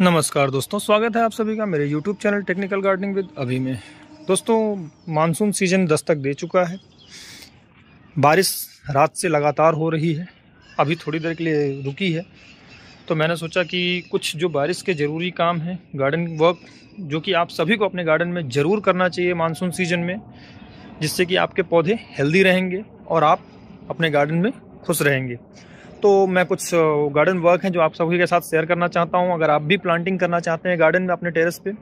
नमस्कार दोस्तों स्वागत है आप सभी का मेरे YouTube channel technical gardening with Abhi में दोस्तों मानसून सीजन दस्तक दे चुका है बारिश रात से लगातार हो रही है अभी थोड़ी देर के लिए रुकी है तो मैंने सोचा कि कुछ जो बारिश के ज़रूरी काम हैं गार्डन वर्क जो कि आप सभी को अपने गार्डन में ज़रूर करना चाहिए मानसून सीजन में जिससे कि आपके पौधे हेल्दी रहेंगे और आप अपने गार्डन में खुश रहेंगे तो मैं कुछ गार्डन वर्क हैं जो आप सभी के साथ शेयर करना चाहता हूँ अगर आप भी प्लांटिंग करना चाहते हैं गार्डन में अपने टेरेस पे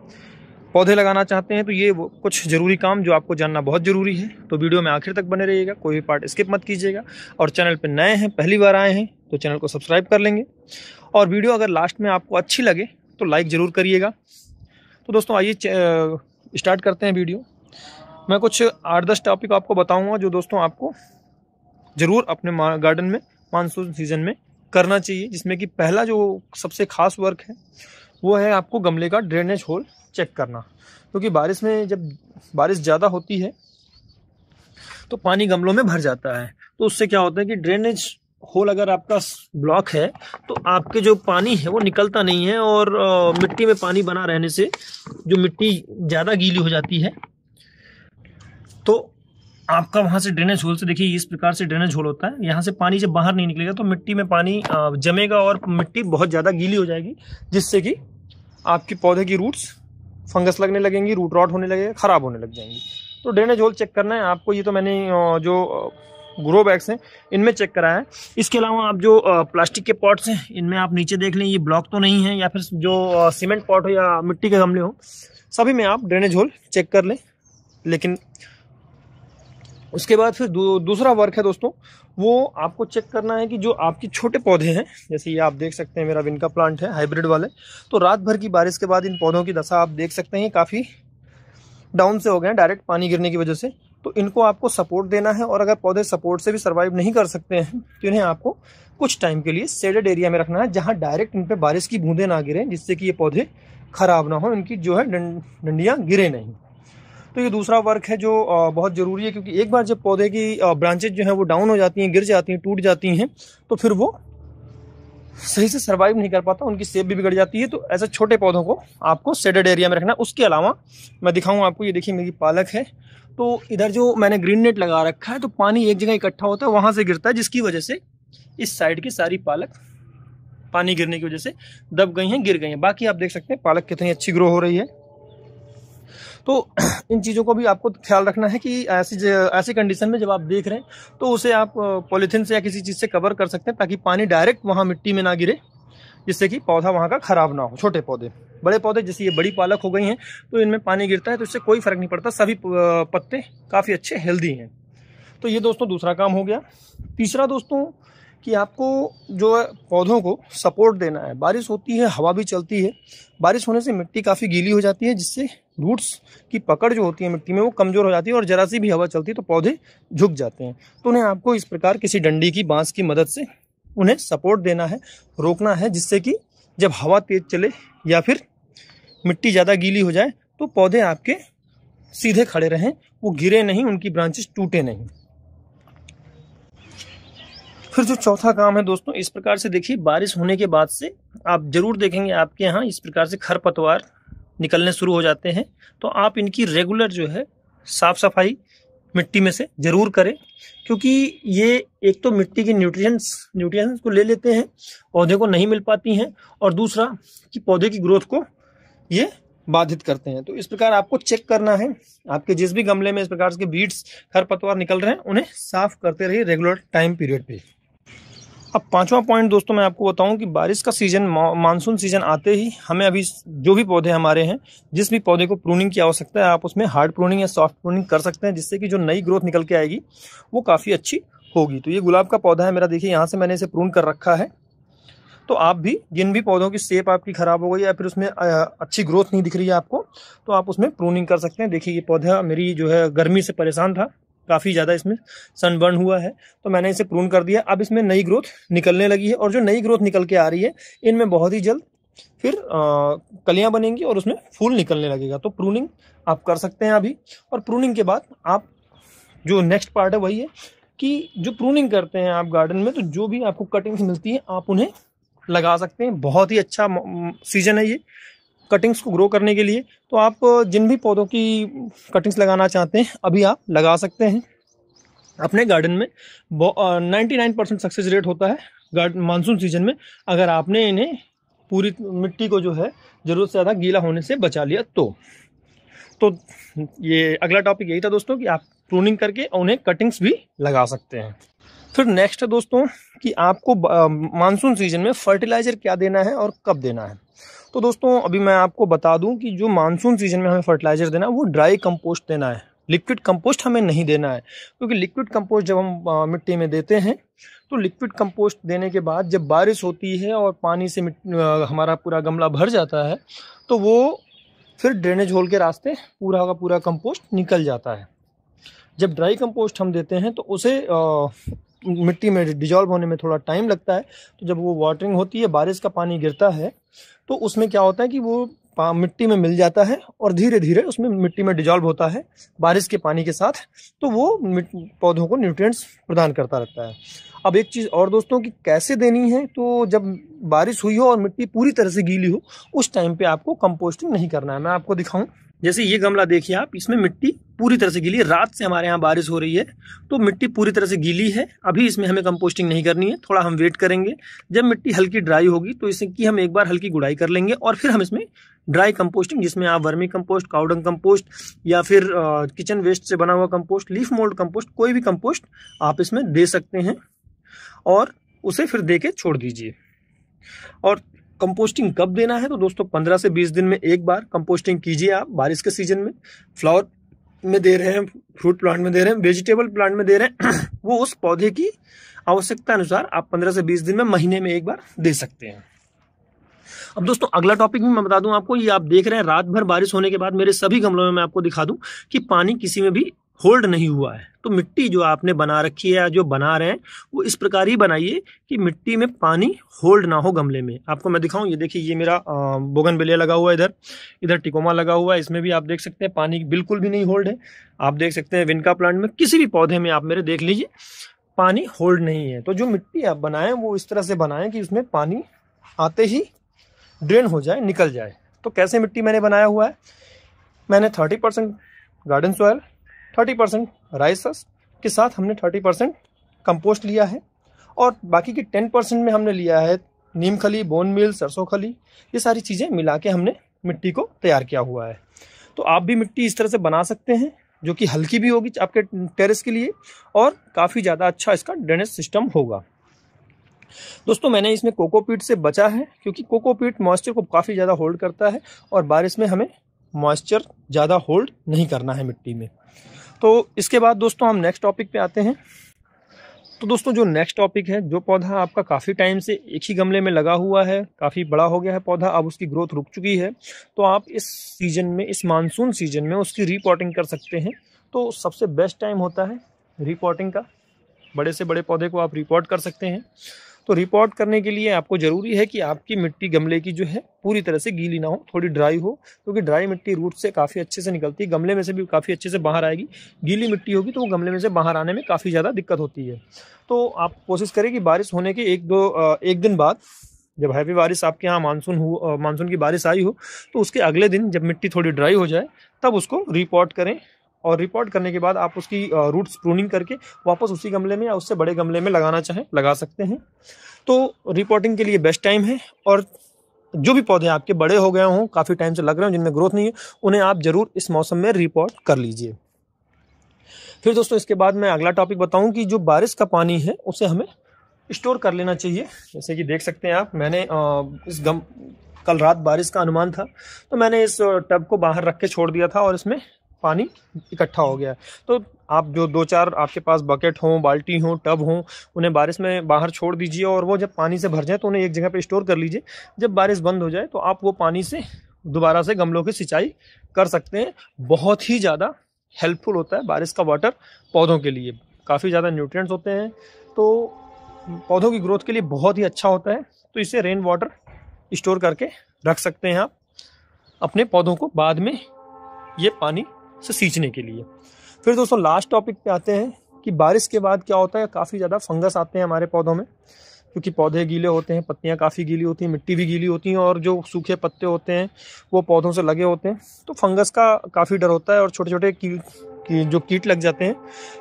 पौधे लगाना चाहते हैं तो ये कुछ ज़रूरी काम जो आपको जानना बहुत ज़रूरी है तो वीडियो में आखिर तक बने रहिएगा कोई भी पार्ट स्किप मत कीजिएगा और चैनल पर नए हैं पहली बार आए हैं तो चैनल को सब्सक्राइब कर लेंगे और वीडियो अगर लास्ट में आपको अच्छी लगे तो लाइक ज़रूर करिएगा तो दोस्तों आइए स्टार्ट करते हैं वीडियो मैं कुछ आठ दस टॉपिक आपको बताऊँगा जो दोस्तों आपको ज़रूर अपने गार्डन में मानसून सीजन में करना चाहिए जिसमें कि पहला जो सबसे खास वर्क है वो है आपको गमले का ड्रेनेज होल चेक करना क्योंकि तो बारिश में जब बारिश ज़्यादा होती है तो पानी गमलों में भर जाता है तो उससे क्या होता है कि ड्रेनेज होल अगर आपका ब्लॉक है तो आपके जो पानी है वो निकलता नहीं है और आ, मिट्टी में पानी बना रहने से जो मिट्टी ज़्यादा गीली हो जाती है तो आपका वहाँ से ड्रेनेज होल से देखिए इस प्रकार से ड्रेनेज होल होता है यहाँ से पानी जब बाहर नहीं निकलेगा तो मिट्टी में पानी जमेगा और मिट्टी बहुत ज़्यादा गीली हो जाएगी जिससे कि आपके पौधे की रूट्स फंगस लगने लगेंगी रूट रॉट होने लगेगा ख़राब होने लग जाएंगी तो ड्रेनेज होल चेक करना है आपको ये तो मैंने जो ग्रो बैग्स हैं इनमें चेक कराया है इसके अलावा आप जो प्लास्टिक के पॉट्स हैं इनमें आप नीचे देख लें ये ब्लॉक तो नहीं है या फिर जो सीमेंट पॉट हो या मिट्टी के गमले हो सभी में आप ड्रेनेज होल चेक कर लें लेकिन उसके बाद फिर दू, दूसरा वर्क है दोस्तों वो आपको चेक करना है कि जो आपके छोटे पौधे हैं जैसे ये आप देख सकते हैं मेरा विनका प्लांट है हाइब्रिड वाले तो रात भर की बारिश के बाद इन पौधों की दशा आप देख सकते हैं काफ़ी डाउन से हो गए हैं डायरेक्ट पानी गिरने की वजह से तो इनको आपको सपोर्ट देना है और अगर पौधे सपोर्ट से भी सर्वाइव नहीं कर सकते हैं तो इन्हें आपको कुछ टाइम के लिए सेडेड एरिया में रखना है जहाँ डायरेक्ट इन पर बारिश की बूंदें ना गिरें जिससे कि ये पौधे खराब ना हो इनकी जो है डंडियाँ गिरे नहीं तो ये दूसरा वर्क है जो बहुत ज़रूरी है क्योंकि एक बार जब पौधे की ब्रांचेज जो हैं वो डाउन हो जाती हैं गिर जाती हैं टूट जाती हैं तो फिर वो सही से सर्वाइव नहीं कर पाता उनकी सेब भी बिगड़ जाती है तो ऐसे छोटे पौधों को आपको सेडेड एरिया में रखना उसके अलावा मैं दिखाऊँ आपको ये देखिए मेरी पालक है तो इधर जो मैंने ग्रीन नेट लगा रखा है तो पानी एक जगह इकट्ठा होता है वहाँ से गिरता है जिसकी वजह से इस साइड की सारी पालक पानी गिरने की वजह से दब गई हैं गिर गई हैं बाकी आप देख सकते हैं पालक कितनी अच्छी ग्रो हो रही है तो इन चीज़ों को भी आपको ख्याल रखना है कि ऐसी ऐसी कंडीशन में जब आप देख रहे हैं तो उसे आप पॉलीथीन से या किसी चीज़ से कवर कर सकते हैं ताकि पानी डायरेक्ट वहाँ मिट्टी में ना गिरे जिससे कि पौधा वहाँ का ख़राब ना हो छोटे पौधे बड़े पौधे जैसे ये बड़ी पालक हो गई हैं तो इनमें पानी गिरता है तो इससे कोई फ़र्क नहीं पड़ता सभी पत्ते काफ़ी अच्छे हेल्दी हैं तो ये दोस्तों दूसरा काम हो गया तीसरा दोस्तों कि आपको जो है पौधों को सपोर्ट देना है बारिश होती है हवा भी चलती है बारिश होने से मिट्टी काफ़ी गीली हो जाती है जिससे रूट्स की पकड़ जो होती है मिट्टी में वो कमज़ोर हो जाती है और जरा सी भी हवा चलती है तो पौधे झुक जाते हैं तो उन्हें आपको इस प्रकार किसी डंडी की बांस की मदद से उन्हें सपोर्ट देना है रोकना है जिससे कि जब हवा तेज चले या फिर मिट्टी ज़्यादा गीली हो जाए तो पौधे आपके सीधे खड़े रहें वो गिरे नहीं उनकी ब्रांचेस टूटे नहीं फिर जो चौथा काम है दोस्तों इस प्रकार से देखिए बारिश होने के बाद से आप जरूर देखेंगे आपके यहाँ इस प्रकार से खरपतवार निकलने शुरू हो जाते हैं तो आप इनकी रेगुलर जो है साफ सफाई मिट्टी में से ज़रूर करें क्योंकि ये एक तो मिट्टी की न्यूट्रिशंस न्यूट्रिशंस को ले लेते हैं पौधे को नहीं मिल पाती हैं और दूसरा कि पौधे की ग्रोथ को ये बाधित करते हैं तो इस प्रकार आपको चेक करना है आपके जिस भी गमले में इस प्रकार के बीड्स खरपतवार निकल रहे हैं उन्हें साफ करते रहिए रेगुलर टाइम पीरियड पे अब पांचवा पॉइंट दोस्तों मैं आपको बताऊं कि बारिश का सीजन मानसून सीजन आते ही हमें अभी जो भी पौधे हमारे हैं जिस भी पौधे को प्रूनिंग की आवश्यकता है आप उसमें हार्ड प्रूनिंग या सॉफ्ट प्रूनिंग कर सकते हैं जिससे कि जो नई ग्रोथ निकल के आएगी वो काफ़ी अच्छी होगी तो ये गुलाब का पौधा है मेरा देखिए यहाँ से मैंने इसे प्रून कर रखा है तो आप भी जिन भी पौधों की सेप आपकी ख़राब हो गई या फिर उसमें अच्छी ग्रोथ नहीं दिख रही है आपको तो आप उसमें प्रूनिंग कर सकते हैं देखिए ये पौधा मेरी जो है गर्मी से परेशान था काफ़ी ज़्यादा इसमें सनबर्न हुआ है तो मैंने इसे प्रून कर दिया अब इसमें नई ग्रोथ निकलने लगी है और जो नई ग्रोथ निकल के आ रही है इनमें बहुत ही जल्द फिर कलियाँ बनेंगी और उसमें फूल निकलने लगेगा तो प्रूनिंग आप कर सकते हैं अभी और प्रूनिंग के बाद आप जो नेक्स्ट पार्ट है वही है कि जो प्रूनिंग करते हैं आप गार्डन में तो जो भी आपको कटिंग्स मिलती है आप उन्हें लगा सकते हैं बहुत ही अच्छा सीजन है ये कटिंग्स को ग्रो करने के लिए तो आप जिन भी पौधों की कटिंग्स लगाना चाहते हैं अभी आप लगा सकते हैं अपने गार्डन में ninety nine percent success rate होता है मानसून सीजन में अगर आपने इन्हें पूरी मिट्टी को जो है ज़रूरत से ज़्यादा गीला होने से बचा लिया तो तो ये अगला टॉपिक यही था दोस्तों कि आप प्रूनिंग करके उन्हें कटिंग्स भी लगा सकते हैं फिर नेक्स्ट है दोस्तों कि आपको मानसून सीजन में फर्टिलाइज़र क्या देना है और कब देना है तो दोस्तों अभी मैं आपको बता दूं कि जो मानसून सीजन में हमें फर्टिलाइजर देना है वो ड्राई कंपोस्ट देना है लिक्विड कंपोस्ट हमें नहीं देना है क्योंकि लिक्विड कंपोस्ट जब हम मिट्टी में देते हैं तो लिक्विड कंपोस्ट देने के बाद जब बारिश होती है और पानी से हमारा पूरा गमला भर जाता है तो वो फिर ड्रेनेज होल के रास्ते पूरा का पूरा कंपोस्ट निकल जाता है जब ड्राई कंपोस्ट हम देते हैं तो उसे मिट्टी में डिजॉल्व होने में थोड़ा टाइम लगता है तो जब वो वाटरिंग होती है बारिश का पानी गिरता है तो उसमें क्या होता है कि वो मिट्टी में मिल जाता है और धीरे धीरे उसमें मिट्टी में डिजॉल्व होता है बारिश के पानी के साथ तो वो पौधों को न्यूट्रिएंट्स प्रदान करता रहता है अब एक चीज़ और दोस्तों कि कैसे देनी है तो जब बारिश हुई हो और मिट्टी पूरी तरह से गीली हो उस टाइम पे आपको कंपोस्टिंग नहीं करना है मैं आपको दिखाऊं जैसे ये गमला देखिए आप इसमें मिट्टी पूरी तरह से गीली है रात से हमारे यहाँ बारिश हो रही है तो मिट्टी पूरी तरह से गीली है अभी इसमें हमें कंपोस्टिंग नहीं करनी है थोड़ा हम वेट करेंगे जब मिट्टी हल्की ड्राई होगी तो इसकी हम एक बार हल्की गुड़ाई कर लेंगे और फिर हम इसमें ड्राई कंपोस्टिंग जिसमें आप वर्मी कंपोस्ट काउडंग कंपोस्ट या फिर किचन वेस्ट से बना हुआ कंपोस्ट लीफ मोल्ड कंपोस्ट कोई भी कंपोस्ट आप इसमें दे सकते हैं और उसे फिर दे के छोड़ दीजिए और कंपोस्टिंग कब देना है तो दोस्तों पंद्रह से बीस दिन में एक बार कंपोस्टिंग कीजिए आप बारिश के सीजन में फ्लावर में दे रहे हैं फ्रूट प्लांट में दे रहे हैं वेजिटेबल प्लांट में दे रहे हैं वो उस पौधे की आवश्यकता अनुसार आप पंद्रह से बीस दिन में महीने में एक बार दे सकते हैं अब दोस्तों अगला टॉपिक भी मैं बता दूं आपको ये आप देख रहे हैं रात भर बारिश होने के बाद मेरे सभी गमलों में मैं आपको दिखा दूं कि पानी किसी में भी होल्ड नहीं हुआ है तो मिट्टी जो आपने बना रखी है या जो बना रहे हैं वो इस प्रकार ही बनाइए कि मिट्टी में पानी होल्ड ना हो गमले में आपको मैं दिखाऊं ये देखिए ये मेरा बोगन बेलिया लगा हुआ है इधर इधर टिकोमा लगा हुआ है इसमें भी आप देख सकते हैं पानी बिल्कुल भी नहीं होल्ड है आप देख सकते हैं विनका प्लांट में किसी भी पौधे में आप मेरे देख लीजिए पानी होल्ड नहीं है तो जो मिट्टी आप बनाएं वो इस तरह से बनाएं कि उसमें पानी आते ही ड्रेन हो जाए निकल जाए तो कैसे मिट्टी मैंने बनाया हुआ है मैंने thirty percent garden soil thirty percent राइसस के साथ हमने थर्टी परसेंट कंपोस्ट लिया है और बाकी के टेन परसेंट में हमने लिया है नीम खली बोन मिल सरसों खली ये सारी चीज़ें मिला के हमने मिट्टी को तैयार किया हुआ है तो आप भी मिट्टी इस तरह से बना सकते हैं जो कि हल्की भी होगी आपके टेरेस के लिए और काफ़ी ज़्यादा अच्छा इसका ड्रेनेज सिस्टम होगा दोस्तों मैंने इसमें कोकोपीट से बचा है क्योंकि कोकोपीट मॉइस्चर को काफ़ी ज़्यादा होल्ड करता है और बारिश में हमें मॉइस्चर ज़्यादा होल्ड नहीं करना है मिट्टी में तो इसके बाद दोस्तों हम नेक्स्ट टॉपिक पे आते हैं तो दोस्तों जो नेक्स्ट टॉपिक है जो पौधा आपका काफ़ी टाइम से एक ही गमले में लगा हुआ है काफ़ी बड़ा हो गया है पौधा अब उसकी ग्रोथ रुक चुकी है तो आप इस सीजन में इस मानसून सीजन में उसकी रिपोर्टिंग कर सकते हैं तो सबसे बेस्ट टाइम होता है रिपोर्टिंग का बड़े से बड़े पौधे को आप रिपोर्ट कर सकते हैं तो रिपोर्ट करने के लिए आपको ज़रूरी है कि आपकी मिट्टी गमले की जो है पूरी तरह से गीली ना हो थोड़ी ड्राई हो क्योंकि तो ड्राई मिट्टी रूट से काफ़ी अच्छे से निकलती है गमले में से भी काफ़ी अच्छे से बाहर आएगी गीली मिट्टी होगी तो वो गमले में से बाहर आने में काफ़ी ज़्यादा दिक्कत होती है तो आप कोशिश करें कि बारिश होने के एक दो एक दिन बाद जब हैवी बारिश आपके यहाँ मानसून हो मानसून की बारिश आई हो तो उसके अगले दिन जब मिट्टी थोड़ी ड्राई हो जाए तब उसको रिपोर्ट करें और रिपोर्ट करने के बाद आप उसकी रूट्स प्रूनिंग करके वापस उसी गमले में या उससे बड़े गमले में लगाना चाहें लगा सकते हैं तो रिपोर्टिंग के लिए बेस्ट टाइम है और जो भी पौधे आपके बड़े हो गए हों काफ़ी टाइम से लग रहे हों जिनमें ग्रोथ नहीं है उन्हें आप ज़रूर इस मौसम में रिपोर्ट कर लीजिए फिर दोस्तों इसके बाद मैं अगला टॉपिक बताऊं कि जो बारिश का पानी है उसे हमें स्टोर कर लेना चाहिए जैसे कि देख सकते हैं आप मैंने इस गम कल रात बारिश का अनुमान था तो मैंने इस टब को बाहर रख के छोड़ दिया था और इसमें पानी इकट्ठा हो गया है तो आप जो दो चार आपके पास बकेट हों बाल्टी हों टब हों उन्हें बारिश में बाहर छोड़ दीजिए और वो जब पानी से भर जाए तो उन्हें एक जगह पर स्टोर कर लीजिए जब बारिश बंद हो जाए तो आप वो पानी से दोबारा से गमलों की सिंचाई कर सकते हैं बहुत ही ज़्यादा हेल्पफुल होता है बारिश का वाटर पौधों के लिए काफ़ी ज़्यादा न्यूट्रिएंट्स होते हैं तो पौधों की ग्रोथ के लिए बहुत ही अच्छा होता है तो इसे रेन वाटर स्टोर करके रख सकते हैं आप अपने पौधों को बाद में ये पानी से सींचने के लिए फिर दोस्तों लास्ट टॉपिक पे आते हैं कि बारिश के बाद क्या होता है काफ़ी ज़्यादा फंगस आते हैं हमारे पौधों में क्योंकि पौधे गीले होते हैं पत्तियाँ काफ़ी गीली होती हैं मिट्टी भी गीली होती हैं और जो सूखे पत्ते होते हैं वो पौधों से लगे होते हैं तो फंगस का काफ़ी डर होता है और छोटे छोटे की, की, जो कीट लग जाते हैं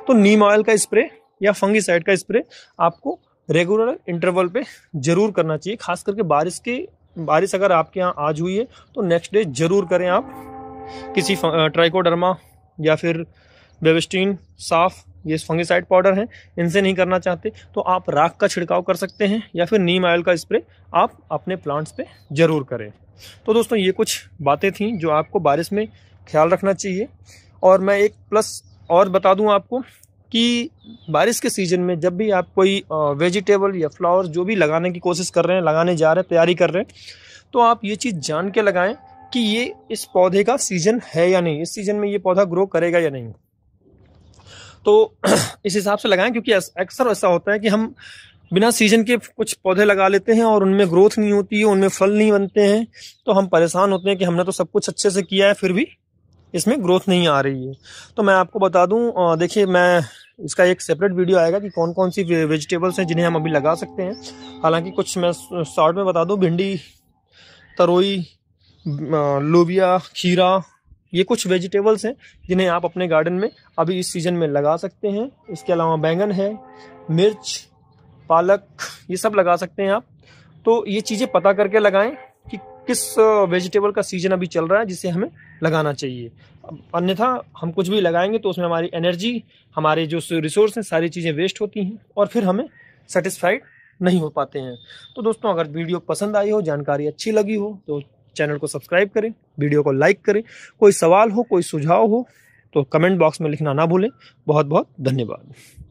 तो नीम ऑयल का स्प्रे या फंगिसाइड का स्प्रे आपको रेगुलर इंटरवल पे ज़रूर करना चाहिए खास करके बारिश के बारिश अगर आपके यहाँ आज हुई है तो नेक्स्ट डे ज़रूर करें आप किसी ट्राइकोडर्मा या फिर बेबस्टीन साफ ये फंगिसाइड पाउडर हैं इनसे नहीं करना चाहते तो आप राख का छिड़काव कर सकते हैं या फिर नीम ऑयल का स्प्रे आप अपने प्लांट्स पे ज़रूर करें तो दोस्तों ये कुछ बातें थी जो आपको बारिश में ख्याल रखना चाहिए और मैं एक प्लस और बता दूं आपको कि बारिश के सीज़न में जब भी आप कोई वेजिटेबल या फ्लावर जो भी लगाने की कोशिश कर रहे हैं लगाने जा रहे हैं तैयारी कर रहे हैं तो आप ये चीज़ जान के लगाएं कि ये इस पौधे का सीजन है या नहीं इस सीजन में ये पौधा ग्रो करेगा या नहीं तो इस हिसाब से लगाएं क्योंकि अक्सर ऐसा होता है कि हम बिना सीजन के कुछ पौधे लगा लेते हैं और उनमें ग्रोथ नहीं होती है उनमें फल नहीं बनते हैं तो हम परेशान होते हैं कि हमने तो सब कुछ अच्छे से किया है फिर भी इसमें ग्रोथ नहीं आ रही है तो मैं आपको बता दूं देखिए मैं इसका एक सेपरेट वीडियो आएगा कि कौन कौन सी वेजिटेबल्स हैं जिन्हें हम अभी लगा सकते हैं हालांकि कुछ मैं शॉर्ट में बता दूं भिंडी तरोई लोबिया खीरा ये कुछ वेजिटेबल्स हैं जिन्हें आप अपने गार्डन में अभी इस सीज़न में लगा सकते हैं इसके अलावा बैंगन है मिर्च पालक ये सब लगा सकते हैं आप तो ये चीज़ें पता करके लगाएं कि किस वेजिटेबल का सीज़न अभी चल रहा है जिसे हमें लगाना चाहिए अन्यथा हम कुछ भी लगाएंगे तो उसमें हमारी एनर्जी हमारे जो रिसोर्स हैं सारी चीज़ें वेस्ट होती हैं और फिर हमें सेटिस्फाइड नहीं हो पाते हैं तो दोस्तों अगर वीडियो पसंद आई हो जानकारी अच्छी लगी हो तो चैनल को सब्सक्राइब करें वीडियो को लाइक करें कोई सवाल हो कोई सुझाव हो तो कमेंट बॉक्स में लिखना ना भूलें बहुत बहुत धन्यवाद